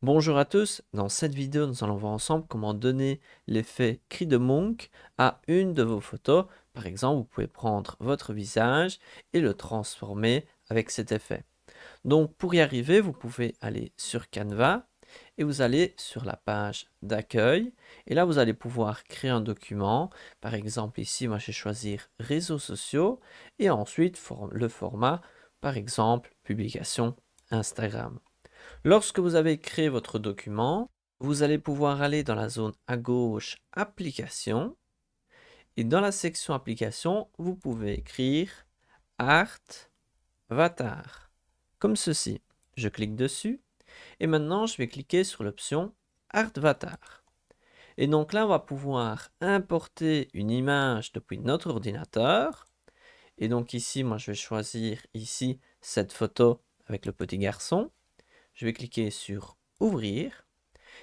Bonjour à tous, dans cette vidéo nous allons voir ensemble comment donner l'effet cri de monk à une de vos photos. Par exemple, vous pouvez prendre votre visage et le transformer avec cet effet. Donc pour y arriver, vous pouvez aller sur Canva et vous allez sur la page d'accueil et là vous allez pouvoir créer un document. Par exemple ici, moi je vais choisir réseaux sociaux et ensuite le format, par exemple publication Instagram. Lorsque vous avez créé votre document, vous allez pouvoir aller dans la zone à gauche Applications. Et dans la section Applications, vous pouvez écrire Art Vatar, comme ceci. Je clique dessus et maintenant je vais cliquer sur l'option Art Vatar. Et donc là, on va pouvoir importer une image depuis notre ordinateur. Et donc ici, moi, je vais choisir ici cette photo avec le petit garçon. Je vais cliquer sur ouvrir.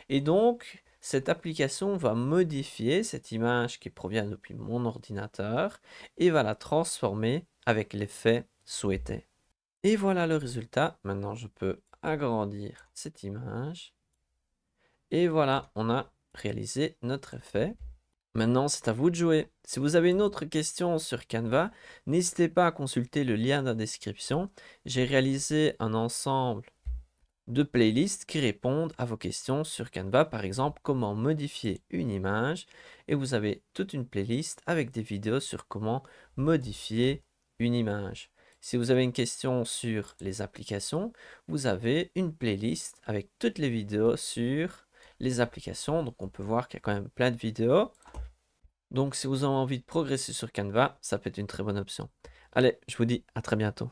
Et donc, cette application va modifier cette image qui provient depuis mon ordinateur et va la transformer avec l'effet souhaité. Et voilà le résultat. Maintenant, je peux agrandir cette image. Et voilà, on a réalisé notre effet. Maintenant, c'est à vous de jouer. Si vous avez une autre question sur Canva, n'hésitez pas à consulter le lien dans la description. J'ai réalisé un ensemble de playlists qui répondent à vos questions sur Canva, par exemple comment modifier une image, et vous avez toute une playlist avec des vidéos sur comment modifier une image. Si vous avez une question sur les applications, vous avez une playlist avec toutes les vidéos sur les applications, donc on peut voir qu'il y a quand même plein de vidéos. Donc si vous avez envie de progresser sur Canva, ça peut être une très bonne option. Allez, je vous dis à très bientôt.